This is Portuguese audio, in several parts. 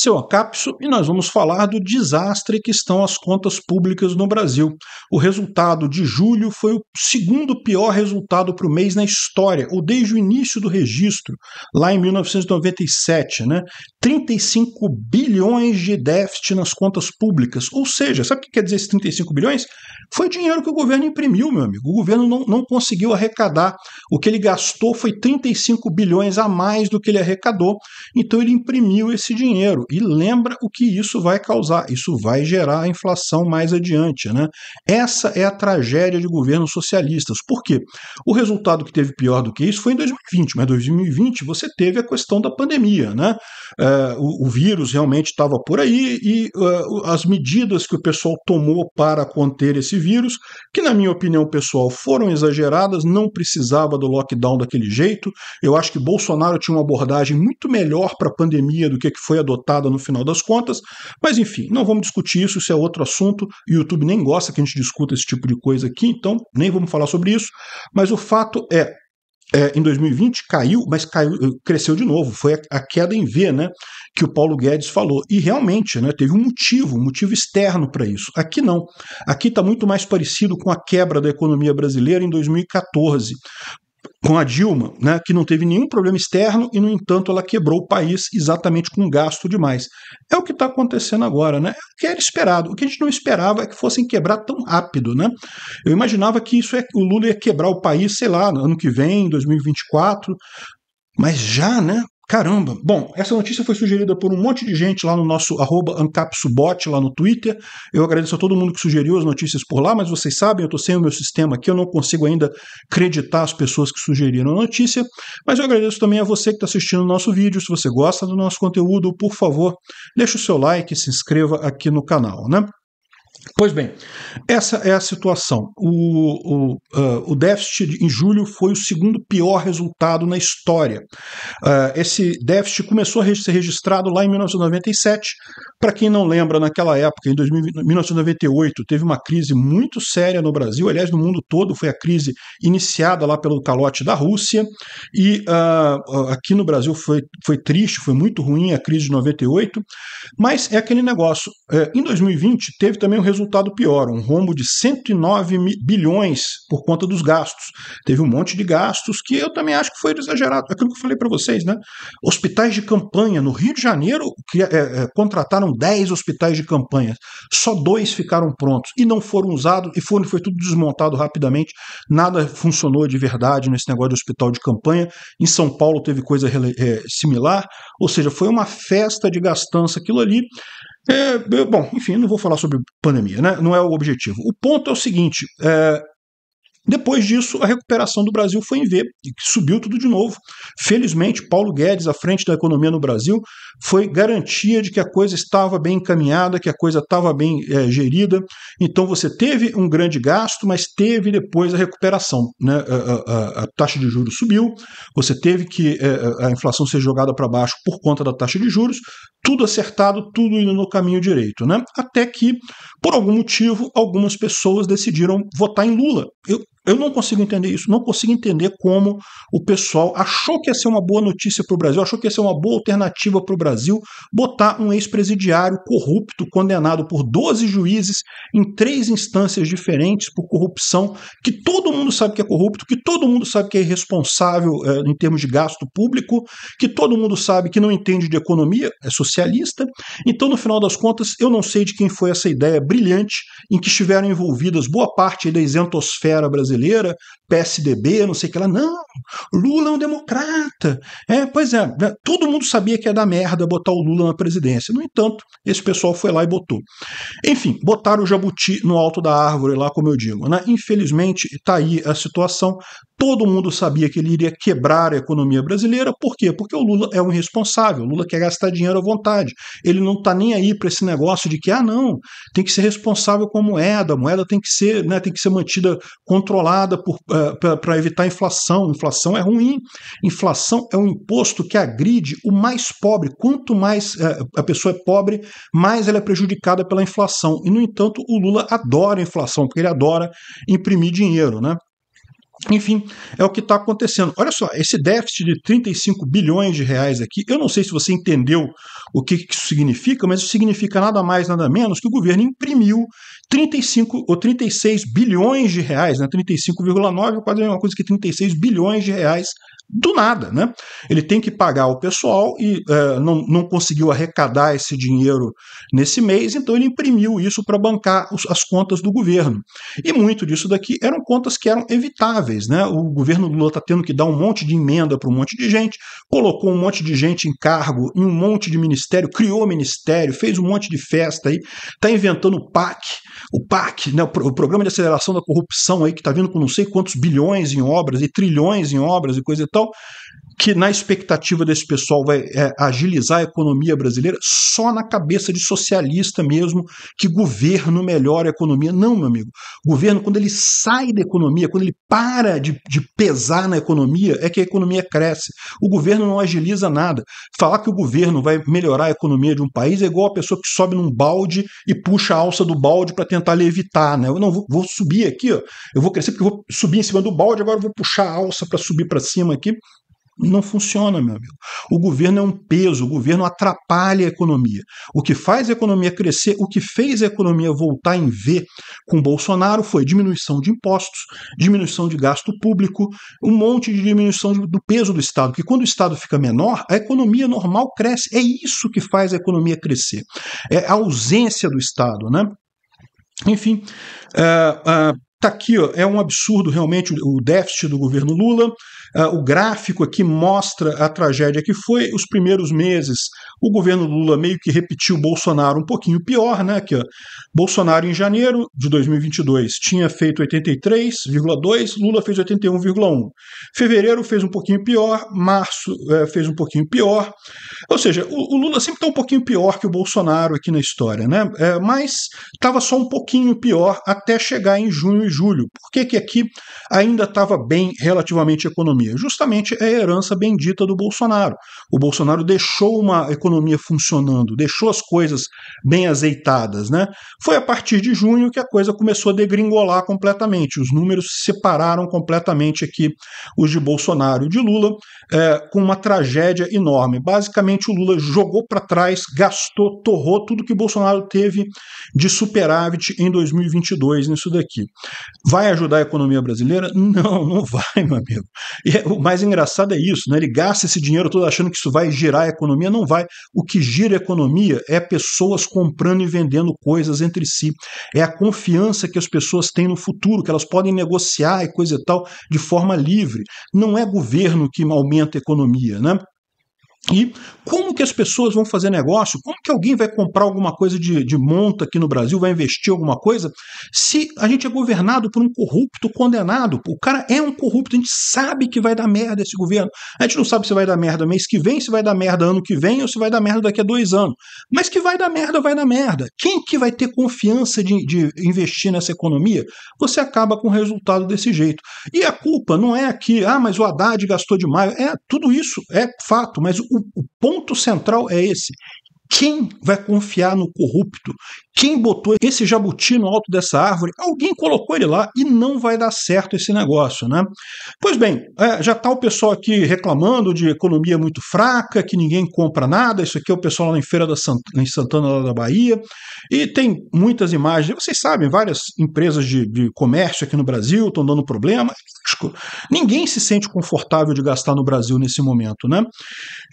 Seu Acapso e nós vamos falar do desastre que estão as contas públicas no Brasil. O resultado de julho foi o segundo pior resultado para o mês na história, ou desde o início do registro, lá em 1997, né? 35 bilhões de déficit nas contas públicas. Ou seja, sabe o que quer dizer esses 35 bilhões? Foi dinheiro que o governo imprimiu, meu amigo. O governo não, não conseguiu arrecadar. O que ele gastou foi 35 bilhões a mais do que ele arrecadou. Então ele imprimiu esse dinheiro. E lembra o que isso vai causar. Isso vai gerar a inflação mais adiante. Né? Essa é a tragédia de governos socialistas. Por quê? O resultado que teve pior do que isso foi em 2020. Mas 2020 você teve a questão da pandemia. Né? É, uh, o, o, vírus realmente estava por aí e uh, as medidas que o pessoal tomou para conter esse vírus, que na minha opinião pessoal foram exageradas, não precisava do lockdown daquele jeito. Eu acho que Bolsonaro tinha uma abordagem muito melhor para a pandemia do que, que foi adotada no final das contas, mas enfim, não vamos discutir isso, isso é outro assunto. O YouTube nem gosta que a gente discuta esse tipo de coisa aqui, então nem vamos falar sobre isso. Mas o fato é, é, em 2020 caiu, mas caiu, eh, cresceu de novo. Foi a, a, queda em V, né? Que o Paulo Guedes falou. E realmente, né? Teve um motivo, um motivo externo para isso. Aqui não. Aqui está muito mais parecido com a quebra da economia brasileira em 2014, com a Dilma, né, que não teve nenhum problema externo e, no entanto, ela quebrou o país exatamente com gasto demais. É o que está acontecendo agora, né? É o que era esperado. O que a gente não esperava é que fossem quebrar tão rápido, né? Eu imaginava que isso é, o Lula ia quebrar o país, sei lá, ano que vem, 2024, mas já, né? Caramba! Bom, essa notícia foi sugerida por um monte de gente lá no nosso arroba ancapsubot lá no Twitter. Eu agradeço a todo mundo que sugeriu as notícias por lá, mas vocês sabem, eu estou sem o meu sistema aqui, eu não consigo ainda acreditar as pessoas que sugeriram a notícia. Mas eu agradeço também a você que está assistindo o nosso vídeo. Se você gosta do nosso conteúdo, por favor, deixe o seu like e se inscreva aqui no canal, né? Pois bem, essa é a situação. O, o, uh, o déficit em julho foi o segundo pior resultado na história. Uh, esse déficit começou a ser registrado lá em 1997. Para quem não lembra, naquela época, em 2000, 1998, teve uma crise muito séria no Brasil, aliás, no mundo todo, foi a crise iniciada lá pelo calote da Rússia. E uh, aqui no Brasil foi, foi triste, foi muito ruim a crise de 98. Mas é aquele negócio. Eh, em 2020, teve também um resultado resultado pior, um rombo de 109 bilhões por conta dos gastos. Teve um monte de gastos que eu também acho que foi exagerado. Aquilo que eu falei para vocês, né? Hospitais de campanha no Rio de Janeiro que, é, é, contrataram 10 hospitais de campanha, só dois ficaram prontos e não foram usados e foram, foi tudo desmontado rapidamente. Nada funcionou de verdade nesse negócio de hospital de campanha. Em São Paulo teve coisa é, similar, ou seja, foi uma festa de gastança aquilo ali. É, bom, enfim, não vou falar sobre pandemia, né? Não é o objetivo. O ponto é o seguinte: é, depois disso, a recuperação do Brasil foi em V, e subiu tudo de novo. Felizmente, Paulo Guedes, à frente da economia no Brasil, foi garantia de que a coisa estava bem encaminhada, que a coisa estava bem é, gerida. Então, você teve um grande gasto, mas teve depois a recuperação. Né? A, a, a taxa de juros subiu, você teve que eh, a inflação ser jogada para baixo por conta da taxa de juros, tudo acertado, tudo indo no caminho direito. Né? Até que, por algum motivo, algumas pessoas decidiram votar em Lula. Eu, eu não consigo entender isso, não consigo entender como o pessoal achou que ia ser uma boa notícia para o Brasil, achou que ia ser uma boa alternativa para o Brasil botar um ex-presidiário corrupto, condenado por 12 juízes em três instâncias diferentes por corrupção, que todo mundo sabe que é corrupto, que todo mundo sabe que é irresponsável é, em termos de gasto público, que todo mundo sabe que não entende de economia, é socialista. Então, no final das contas, eu não sei de quem foi essa ideia brilhante em que estiveram envolvidas boa parte da isentosfera brasileira brasileira, PSDB, não sei o que lá. Não, Lula é um democrata. É, pois é, né, todo mundo sabia que ia dar merda botar o Lula na presidência. No entanto, esse pessoal foi lá e botou. Enfim, botaram o jabuti no alto da árvore lá, como eu digo. Né? Infelizmente, está aí a situação. Todo mundo sabia que ele iria quebrar a economia brasileira. Por quê? Porque o Lula é um irresponsável. O Lula quer gastar dinheiro à vontade. Ele não está nem aí para esse negócio de que, ah, não, tem que ser responsável com a moeda. A moeda tem que ser, né, tem que ser mantida controlada uh, eh, para evitar inflação. Inflação é ruim. Inflação é um imposto que agride o mais pobre. Quanto mais uh, a pessoa é pobre, mais ela é prejudicada pela inflação. E, no entanto, o Lula adora inflação, porque ele adora imprimir dinheiro, né? Enfim, é o que está acontecendo. Olha só, esse déficit de 35 bilhões de reais aqui, eu não sei se você entendeu o que, isso significa, mas isso significa nada mais, nada menos que o governo imprimiu 35 ou 36 bilhões de reais, né? 35,9 quase é uma coisa que 36 bilhões de reais do nada, né? Ele tem que pagar o pessoal e é, não, não conseguiu arrecadar esse dinheiro nesse mês, então ele imprimiu isso para bancar os, as contas do governo. E muito disso daqui eram contas que eram evitáveis, né? O governo Lula está tendo que dar um monte de emenda para um monte de gente, colocou um monte de gente em cargo, em um monte de ministério, criou ministério, fez um monte de festa aí, está inventando o PAC, o PAC, né? O Programa de Aceleração da Corrupção aí que está vindo com não sei quantos bilhões em obras e trilhões em obras e coisa e tal então, que, na expectativa desse pessoal, vai é, agilizar a economia brasileira só na cabeça de socialista mesmo, que governo melhora a economia. Não, meu amigo. Governo, quando ele sai da economia, quando ele para de, de pesar na economia, é que a economia cresce. O governo não agiliza nada. Falar que o governo vai melhorar a economia de um país é igual a pessoa que sobe num balde e puxa a alça do balde para tentar levitar. Né? Eu não vou, vou subir aqui, ó. eu vou crescer porque eu vou subir em cima do balde, agora eu vou puxar a alça para subir para cima aqui. Não funciona, meu amigo. O governo é um peso, o governo atrapalha a economia. O que faz a economia crescer, o que fez a economia voltar em V com Bolsonaro foi diminuição de impostos, diminuição de gasto público, um monte de diminuição do peso do Estado, que quando o Estado fica menor, a economia normal cresce. É isso que faz a economia crescer. É a ausência do Estado, né? Enfim, uh, uh, Tá aqui, ó, é um absurdo realmente o déficit do governo Lula. Uh, o gráfico aqui mostra a tragédia que foi os primeiros meses. O governo Lula meio que repetiu Bolsonaro um pouquinho pior, né? Aqui, ó. Bolsonaro em janeiro de 2022 tinha feito 83,2, Lula fez 81,1. Fevereiro fez um pouquinho pior, março é, fez um pouquinho pior. Ou seja, o, o Lula sempre está um pouquinho pior que o Bolsonaro aqui na história, né? É, mas estava só um pouquinho pior até chegar em junho e julho. Por que, que aqui ainda estava bem relativamente econômico economia? Justamente é a herança bendita do Bolsonaro. O Bolsonaro deixou uma economia funcionando, deixou as coisas bem azeitadas. Né? Foi a partir de junho que a coisa começou a degringolar completamente. Os números se separaram completamente aqui, os de Bolsonaro e de Lula, é, com uma tragédia enorme. Basicamente, o Lula jogou para trás, gastou, torrou tudo que Bolsonaro teve de superávit em 2022 nisso daqui. Vai ajudar a economia brasileira? Não, não vai, meu amigo. E é, o mais engraçado é isso, né? Ele gasta esse dinheiro todo achando que isso vai girar a economia, não vai. O que gira a economia é pessoas comprando e vendendo coisas entre si. É a confiança que as pessoas têm no futuro, que elas podem negociar e coisa e tal de forma livre. Não é governo que aumenta a economia, né? E como que as pessoas vão fazer negócio? Como que alguém vai comprar alguma coisa de, de monta aqui no Brasil, vai investir alguma coisa, se a gente é governado por um corrupto condenado? O cara é um corrupto, a gente sabe que vai dar merda esse governo. A gente não sabe se vai dar merda mês que vem, se vai dar merda ano que vem ou se vai dar merda daqui a dois anos. Mas que vai dar merda, vai dar merda. Quem que vai ter confiança de, de investir nessa economia? Você acaba com o resultado desse jeito. E a culpa não é aqui, ah, mas o Haddad gastou demais. É, tudo isso é fato, mas o o, ponto central é esse. Quem vai confiar no corrupto? Quem botou esse jabuti no alto dessa árvore? Alguém colocou ele lá e não vai dar certo esse negócio, né? Pois bem, é, já está o pessoal aqui reclamando de economia muito fraca, que ninguém compra nada. Isso aqui é o pessoal lá em Feira da Santana, em Santana lá da Bahia. E tem muitas imagens. Vocês sabem, várias empresas de, de comércio aqui no Brasil estão dando problema. É ninguém se sente confortável de gastar no Brasil nesse momento, né?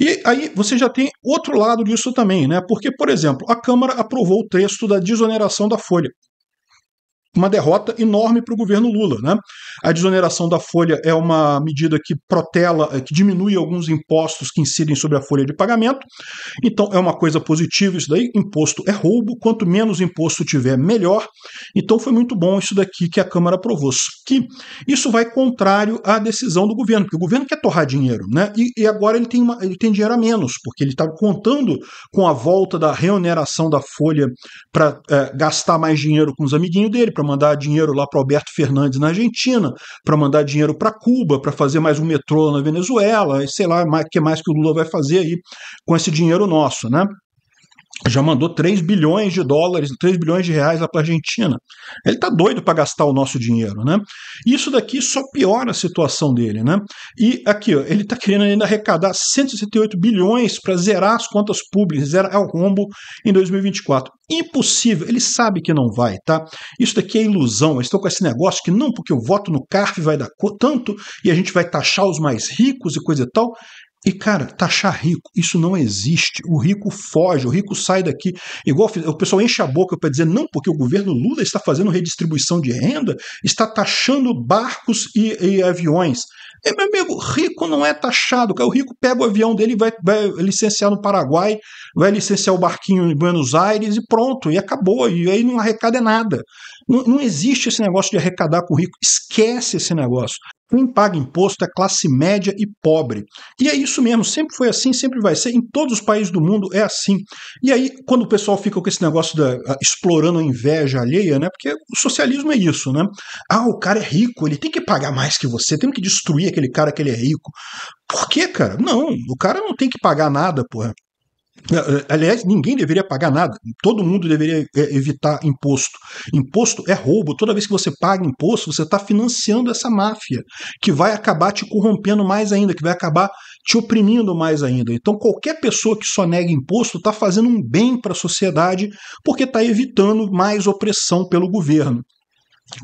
E aí você já tem outro lado disso também, né? Porque, por exemplo, a Câmara aprovou o texto da desoneração da folha uma derrota enorme para o governo Lula. Né? A desoneração da folha é uma medida que protela, eh, que diminui alguns impostos que incidem sobre a folha de pagamento. Então é uma coisa positiva isso daí. Imposto é roubo, quanto menos imposto tiver, melhor. Então foi muito bom isso daqui que a Câmara aprovou. Que isso vai contrário à decisão do governo, porque o governo quer torrar dinheiro, né? E, e agora ele tem, uma, ele tem dinheiro a menos, porque ele está contando com a volta da reoneração da folha para é, eh, gastar mais dinheiro com os amiguinhos dele, para mandar dinheiro lá para Alberto Fernandes na Argentina, para mandar dinheiro para Cuba, para fazer mais um metrô na Venezuela, e sei lá o que mais que o Lula vai fazer aí com esse dinheiro nosso, né? já mandou 3 bilhões de dólares, 3 bilhões de reais lá para a Argentina. Ele está doido para gastar o nosso dinheiro, né? Isso daqui só piora a situação dele, né? E aqui, ó, ele está querendo ainda arrecadar 168 bilhões para zerar as contas públicas, zerar o rombo em 2024. Impossível, ele sabe que não vai, tá? Isso daqui é ilusão. Eles estão com esse negócio que não porque eu voto no CARF vai dar tanto e a gente vai taxar os mais ricos e coisa e tal. E, cara, taxar rico, isso não existe. O rico foge, o rico sai daqui. Igual o pessoal enche a boca para dizer, não, porque o governo Lula está fazendo redistribuição de renda, está taxando barcos e, e aviões. É, meu amigo, rico não é taxado. O rico pega o avião dele, vai, vai licenciar no Paraguai, vai licenciar o barquinho em Buenos Aires e pronto, e acabou. E aí não arrecada nada. Não, não existe esse negócio de arrecadar com o rico. Esquece esse negócio. Quem paga imposto é classe média e pobre. E é isso mesmo, sempre foi assim, sempre vai ser. Em todos os países do mundo é assim. E aí, quando o pessoal fica com esse negócio da explorando a inveja alheia, né? Porque o socialismo é isso, né? Ah, o cara é rico, ele tem que pagar mais que você, tem que destruir aquele cara que ele é rico. Por quê, cara? Não, o cara não tem que pagar nada, porra. Eh, aliás, ninguém deveria pagar nada. Todo mundo deveria eh, evitar imposto. Imposto é roubo. Toda vez que você paga imposto, você está financiando essa máfia, que vai acabar te corrompendo mais ainda, que vai acabar te oprimindo mais ainda. Então, qualquer pessoa que só nega imposto está fazendo um bem para a sociedade, porque está evitando mais opressão pelo governo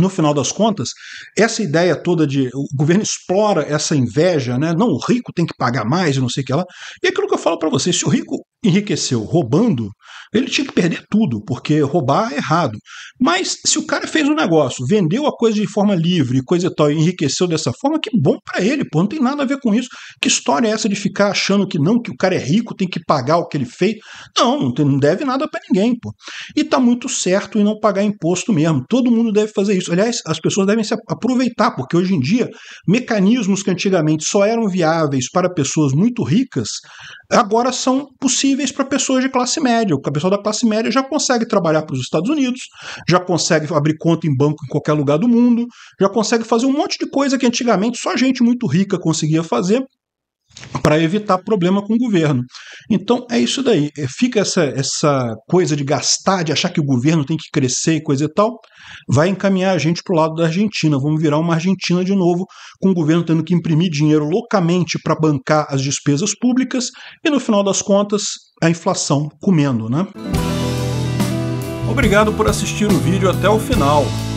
no final das contas, essa ideia toda de o governo explora essa inveja, né? Não, o rico tem que pagar mais, e não sei o que lá. E é aquilo que eu falo para vocês, se o rico enriqueceu roubando, ele tinha que perder tudo, porque roubar é errado. Mas se o cara fez um negócio, vendeu a coisa de forma livre, coisa e tal, e enriqueceu dessa forma, que bom para ele, pô, não tem nada a ver com isso. Que história é essa de ficar achando que não, que o cara é rico, tem que pagar o que ele fez? Não, não, deve nada para ninguém, pô. E tá muito certo em não pagar imposto mesmo. Todo mundo deve fazer isso. Aliás, as pessoas devem se aproveitar, porque hoje em dia, mecanismos que antigamente só eram viáveis para pessoas muito ricas, agora são possíveis acessíveis para pessoas de classe média. O pessoal da classe média já consegue trabalhar para os Estados Unidos, já consegue abrir conta em banco em qualquer lugar do mundo, já consegue fazer um monte de coisa que antigamente só gente muito rica conseguia fazer para evitar problema com o governo. Então é isso daí. É, fica essa, essa coisa de gastar, de achar que o governo tem que crescer e coisa e tal, vai encaminhar a gente para o lado da Argentina. Vamos virar uma Argentina de novo, com o governo tendo que imprimir dinheiro loucamente para bancar as despesas públicas e no final das contas a inflação comendo, né? Obrigado por assistir o vídeo até o final.